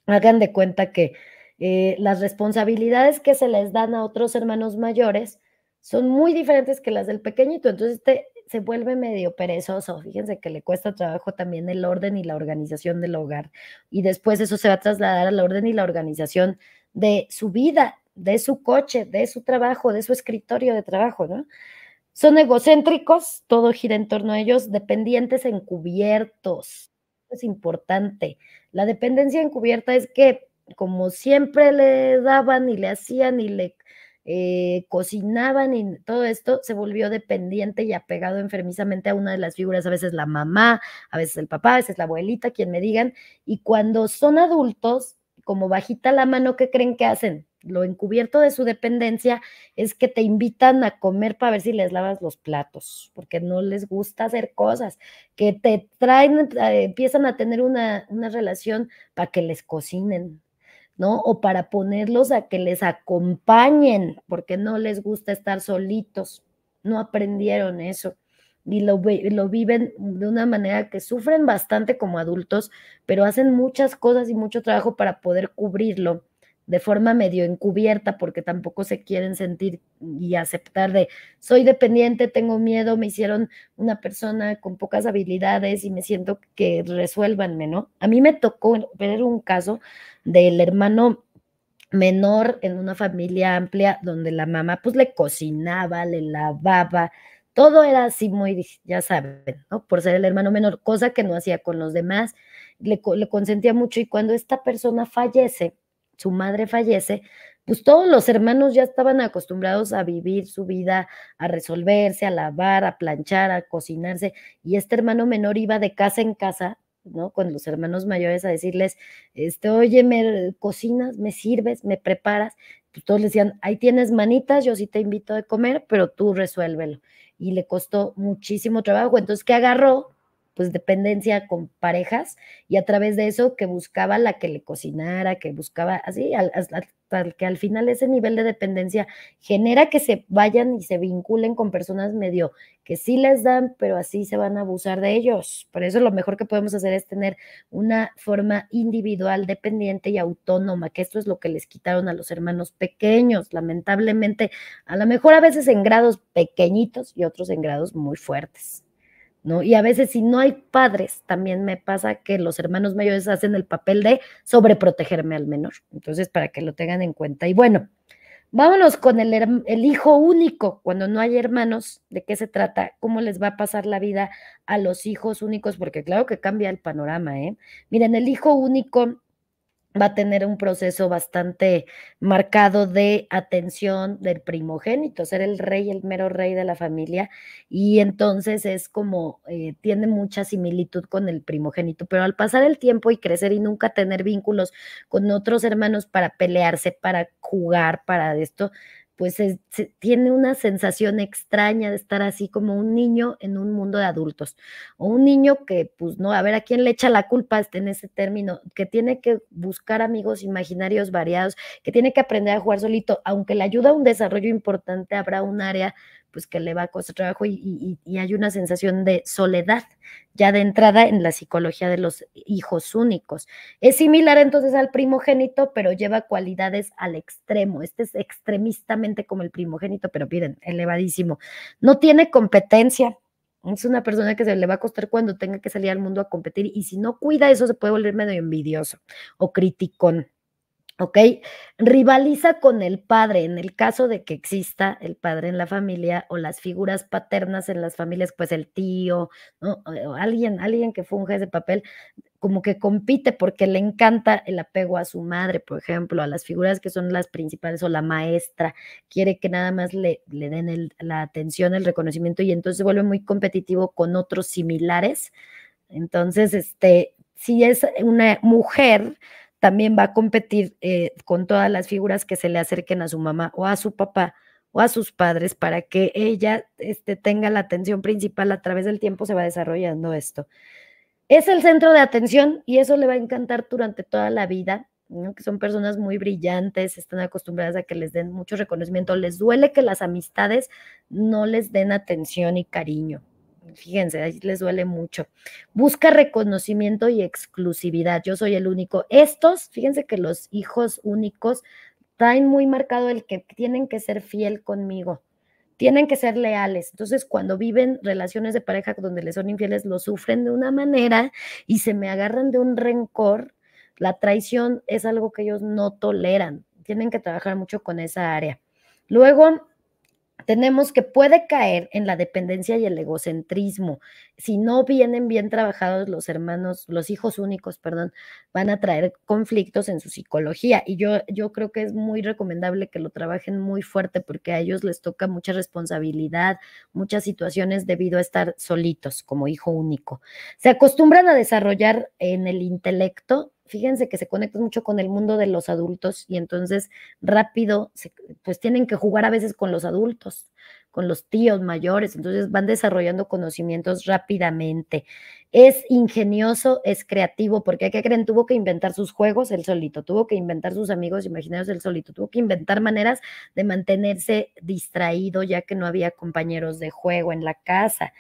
Hagan de cuenta que eh, las responsabilidades que se les dan a otros hermanos mayores son muy diferentes que las del pequeñito, entonces este se vuelve medio perezoso, fíjense que le cuesta trabajo también el orden y la organización del hogar, y después eso se va a trasladar al orden y la organización de su vida de su coche, de su trabajo, de su escritorio de trabajo, ¿no? Son egocéntricos, todo gira en torno a ellos, dependientes encubiertos. Es importante. La dependencia encubierta es que, como siempre le daban y le hacían y le eh, cocinaban y todo esto, se volvió dependiente y apegado enfermizamente a una de las figuras, a veces la mamá, a veces el papá, a veces la abuelita, quien me digan. Y cuando son adultos, como bajita la mano, ¿qué creen que hacen? lo encubierto de su dependencia es que te invitan a comer para ver si les lavas los platos, porque no les gusta hacer cosas, que te traen, eh, empiezan a tener una, relación para que les cocinen, ¿no? O para ponerlos a que les acompañen, porque no les gusta estar solitos, no aprendieron eso. Y lo, lo viven de una manera que sufren bastante como adultos, pero hacen muchas cosas y mucho trabajo para poder cubrirlo de forma medio encubierta porque tampoco se quieren sentir y aceptar de soy dependiente, tengo miedo, me hicieron una persona con pocas habilidades y me siento que resuélvanme, ¿no? A mí me tocó ver un caso del hermano menor en una familia amplia donde la mamá pues le cocinaba, le lavaba, todo era así muy, ya saben, ¿no? Por ser el hermano menor, cosa que no hacía con los demás, le, le consentía mucho y cuando esta persona fallece, su madre fallece, pues todos los hermanos ya estaban acostumbrados a vivir su vida, a resolverse, a lavar, a planchar, a cocinarse, y este hermano menor iba de casa en casa, ¿no? Con los hermanos mayores a decirles, este, oye, me cocinas, me sirves, me preparas. Pues, todos le decían, ahí tienes manitas, yo sí te invito a comer, pero tú resuélvelo. Y le costó muchísimo trabajo. Entonces, ¿qué agarró? pues dependencia con parejas y a través de eso que buscaba la que le cocinara, que buscaba así, hasta que al final ese nivel de dependencia genera que se vayan y se vinculen con personas medio que sí les dan, pero así se van a abusar de ellos. Por eso lo mejor que podemos hacer es tener una forma individual, dependiente y autónoma, que esto es lo que les quitaron a los hermanos pequeños, lamentablemente, a lo mejor a veces en grados pequeñitos y otros en grados muy fuertes. ¿no? Y a veces si no hay padres, también me pasa que los hermanos mayores hacen el papel de sobreprotegerme al menor. Entonces, para que lo tengan en cuenta. Y bueno, vámonos con el, el hijo único. Cuando no hay hermanos, ¿de qué se trata? ¿Cómo les va a pasar la vida a los hijos únicos? Porque claro que cambia el panorama, ¿eh? Miren, el hijo único va a tener un proceso bastante marcado de atención del primogénito, ser el rey, el mero rey de la familia, y entonces es como, eh, tiene mucha similitud con el primogénito, pero al pasar el tiempo y crecer y nunca tener vínculos con otros hermanos para pelearse, para jugar, para esto, pues se, tiene una sensación extraña de estar así como un niño en un mundo de adultos, o un niño que, pues no, a ver, ¿a quién le echa la culpa este, en ese término? Que tiene que buscar amigos imaginarios variados, que tiene que aprender a jugar solito, aunque le ayuda a un desarrollo importante, habrá un área pues que le va a costar trabajo y, hay una sensación de soledad ya de entrada en la psicología de los hijos únicos. Es similar entonces al primogénito, pero lleva cualidades al extremo. Este es extremistamente como el primogénito, pero miren, elevadísimo. No tiene competencia. Es una persona que se le va a costar cuando tenga que salir al mundo a competir y si no cuida eso se puede volver medio envidioso o criticón. ¿ok? Rivaliza con el padre en el caso de que exista el padre en la familia o las figuras paternas en las familias, pues el tío, ¿no? Eh, o alguien, alguien que funge ese papel, como que compite porque le encanta el apego a su madre, por ejemplo, a las figuras que son las principales o la maestra, quiere que nada más le, le den la atención, el reconocimiento y entonces vuelve muy competitivo con otros similares. Entonces, este, si es una mujer, también va a competir eh, con todas las figuras que se le acerquen a su mamá o a su papá o a sus padres para que ella este, tenga la atención principal a través del tiempo se va desarrollando esto. Es el centro de atención y eso le va a encantar durante toda la vida, que son personas muy brillantes, están acostumbradas a que les den mucho reconocimiento, les duele que las amistades no les den atención y cariño. Fíjense, ahí les duele mucho. Busca reconocimiento y exclusividad. Yo soy el único. Estos, fíjense que los hijos únicos traen muy marcado el que tienen que ser fiel conmigo tienen que ser leales. Entonces, cuando viven relaciones de pareja donde les son infieles, lo sufren de una manera y se me agarran de un rencor. La traición es algo que ellos no toleran. Tienen que trabajar mucho con esa área. Luego, tenemos que puede caer en la dependencia y el egocentrismo. Si no vienen bien trabajados los hermanos, los hijos únicos, perdón, van a traer conflictos en su psicología. Y yo, yo creo que es muy recomendable que lo trabajen muy fuerte porque a ellos les toca mucha responsabilidad, muchas situaciones debido a estar solitos como hijo único. Se acostumbran a desarrollar en el intelecto fíjense que se conectan mucho con el mundo de los adultos y entonces rápido, pues tienen que jugar a veces con los adultos, con los tíos mayores, entonces van desarrollando conocimientos rápidamente. Es ingenioso, es creativo, porque ¿qué creen? Tuvo que inventar sus juegos él solito, tuvo que inventar sus amigos imaginarios él solito, tuvo que inventar maneras de mantenerse distraído ya que no había compañeros de juego en la casa.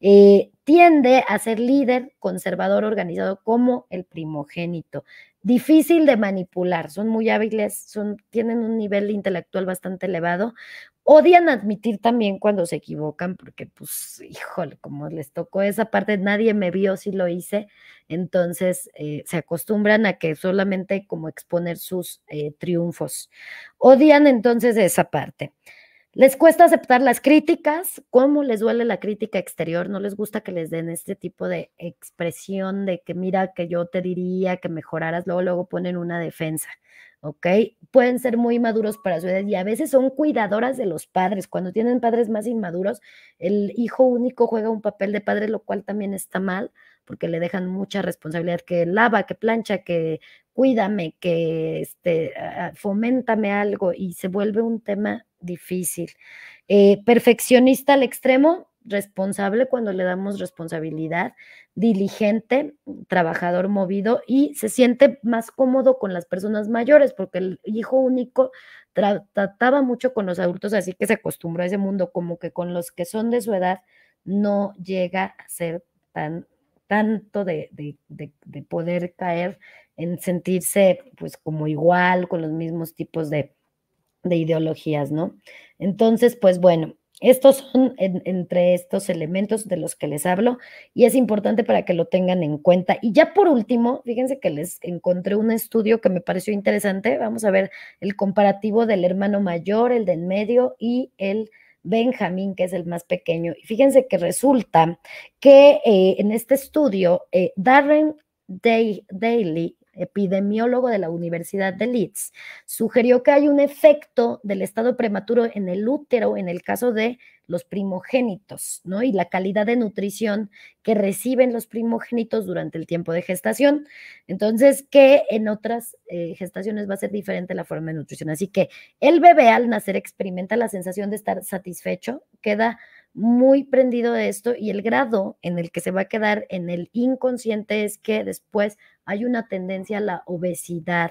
Eh, tiende a ser líder conservador organizado como el primogénito. Difícil de manipular, son muy hábiles, son, tienen un nivel intelectual bastante elevado. Odian admitir también cuando se equivocan, porque pues, híjole, como les tocó esa parte, nadie me vio si lo hice, entonces eh, se acostumbran a que solamente como exponer sus eh, triunfos. Odian entonces esa parte. Les cuesta aceptar las críticas, cómo les duele la crítica exterior, no les gusta que les den este tipo de expresión de que mira que yo te diría que mejoraras, luego luego ponen una defensa, ¿ok? Pueden ser muy maduros para su edad y a veces son cuidadoras de los padres. Cuando tienen padres más inmaduros, el hijo único juega un papel de padre, lo cual también está mal, porque le dejan mucha responsabilidad que lava, que plancha, que cuídame, que este, foméntame algo y se vuelve un tema difícil. Eh, perfeccionista al extremo, responsable cuando le damos responsabilidad, diligente, trabajador movido y se siente más cómodo con las personas mayores, porque el hijo único trataba mucho con los adultos, así que se acostumbró a ese mundo, como que con los que son de su edad no llega a ser tan tanto de, poder caer en sentirse pues como igual, con los mismos tipos de, ideologías, ¿no? Entonces, pues bueno, estos son entre estos elementos de los que les hablo y es importante para que lo tengan en cuenta. Y ya por último, fíjense que les encontré un estudio que me pareció interesante. Vamos a ver el comparativo del hermano mayor, el del medio y el Benjamín, que es el más pequeño. Y fíjense que resulta que eh, en este estudio, eh, Darren Day Daly epidemiólogo de la Universidad de Leeds, sugirió que hay un efecto del estado prematuro en el útero en el caso de los primogénitos, ¿no? Y la calidad de nutrición que reciben los primogénitos durante el tiempo de gestación. Entonces, que en otras eh, gestaciones va a ser diferente la forma de nutrición. Así que el bebé al nacer experimenta la sensación de estar satisfecho, queda muy prendido de esto y el grado en el que se va a quedar en el inconsciente es que después hay una tendencia a la obesidad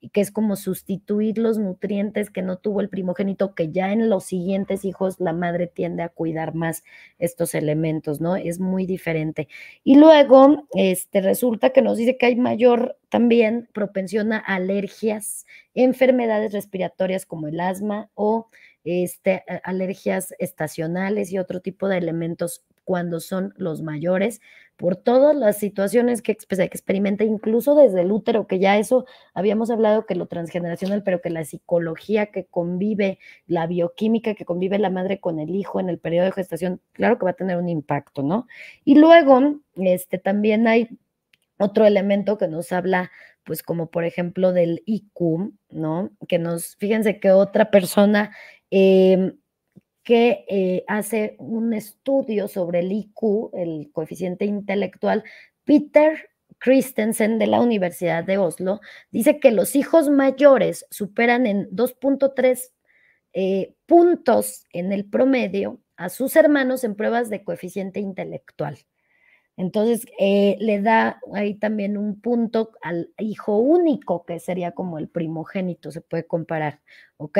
y que es como sustituir los nutrientes que no tuvo el primogénito, que ya en los siguientes hijos la madre tiende a cuidar más estos elementos, ¿no? Es muy diferente. Y luego, este, resulta que nos dice que hay mayor también propensión a alergias, enfermedades respiratorias como el asma o este, alergias estacionales y otro tipo de elementos cuando son los mayores, por todas las situaciones que, pues, experimenta, incluso desde el útero, que ya eso habíamos hablado que lo transgeneracional, pero que la psicología que convive, la bioquímica que convive la madre con el hijo en el periodo de gestación, claro que va a tener un impacto, ¿no? Y luego, este, también hay otro elemento que nos habla pues como por ejemplo del IQ, ¿no? Que nos, fíjense que otra persona Em, que eh, hace un estudio sobre el IQ, el coeficiente intelectual. Peter Christensen de la Universidad de Oslo dice que los hijos mayores superan en 2.3 eh, puntos en el promedio a sus hermanos en pruebas de coeficiente intelectual. Entonces, eh, le da ahí también un punto al hijo único, que sería como el primogénito, se puede comparar, ¿ok?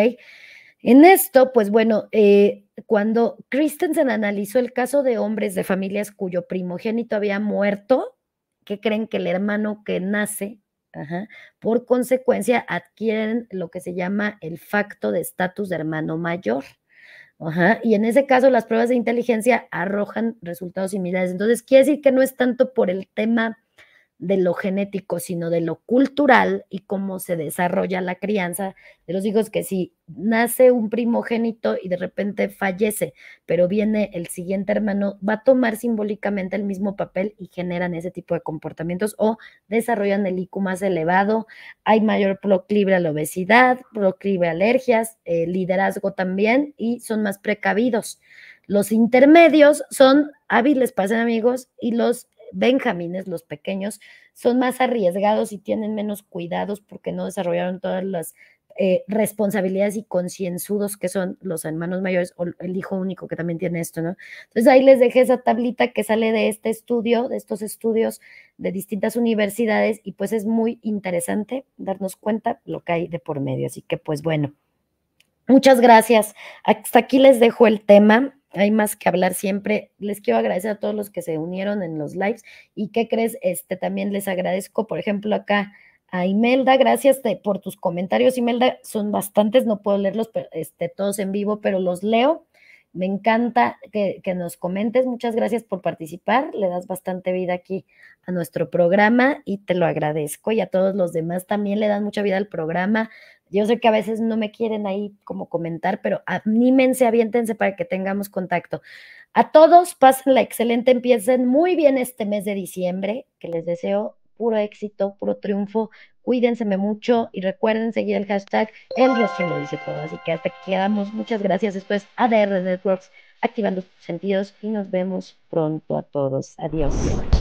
En esto, pues bueno, eh, cuando Christensen analizó el caso de hombres de familias cuyo primogénito había muerto, que creen que el hermano que nace, por consecuencia adquieren lo que se llama el facto de estatus de hermano mayor. y en ese caso las pruebas de inteligencia arrojan resultados similares. Entonces, quiere decir que no es tanto por el tema de lo genético, sino de lo cultural y cómo se desarrolla la crianza de los hijos, que si nace un primogénito y de repente fallece, pero viene el siguiente hermano, va a tomar simbólicamente el mismo papel y generan ese tipo de comportamientos o desarrollan el IQ más elevado, hay mayor proclive a la obesidad, proclive a alergias, eh, liderazgo también y son más precavidos. Los intermedios son hábiles pasen amigos y los benjamines, los pequeños, son más arriesgados y tienen menos cuidados porque no desarrollaron todas las eh, responsabilidades y concienzudos que son los hermanos mayores o el hijo único que también tiene esto, ¿no? Entonces ahí les dejé esa tablita que sale de este estudio, de estos estudios de distintas universidades y pues es muy interesante darnos cuenta lo que hay de por medio. Así que pues bueno, muchas gracias. Hasta aquí les dejo el tema hay más que hablar siempre. Les quiero agradecer a todos los que se unieron en los lives. ¿Y qué crees? Este también les agradezco, por ejemplo, acá a Imelda, gracias por tus comentarios, Imelda. Son bastantes, no puedo leerlos este, todos en vivo, pero los leo. Me encanta que, que, nos comentes. Muchas gracias por participar. Le das bastante vida aquí a nuestro programa y te lo agradezco. Y a todos los demás también le dan mucha vida al programa. Yo sé que a veces no me quieren ahí como comentar, pero anímense, aviéntense para que tengamos contacto. A todos, pasen la excelente, empiecen muy bien este mes de diciembre, que les deseo puro éxito, puro triunfo. cuídense mucho y recuerden seguir el hashtag El Rostro lo dice todo. Así que hasta aquí quedamos. Muchas gracias. Esto es ADR Networks, activando sus sentidos y nos vemos pronto a todos. Adiós.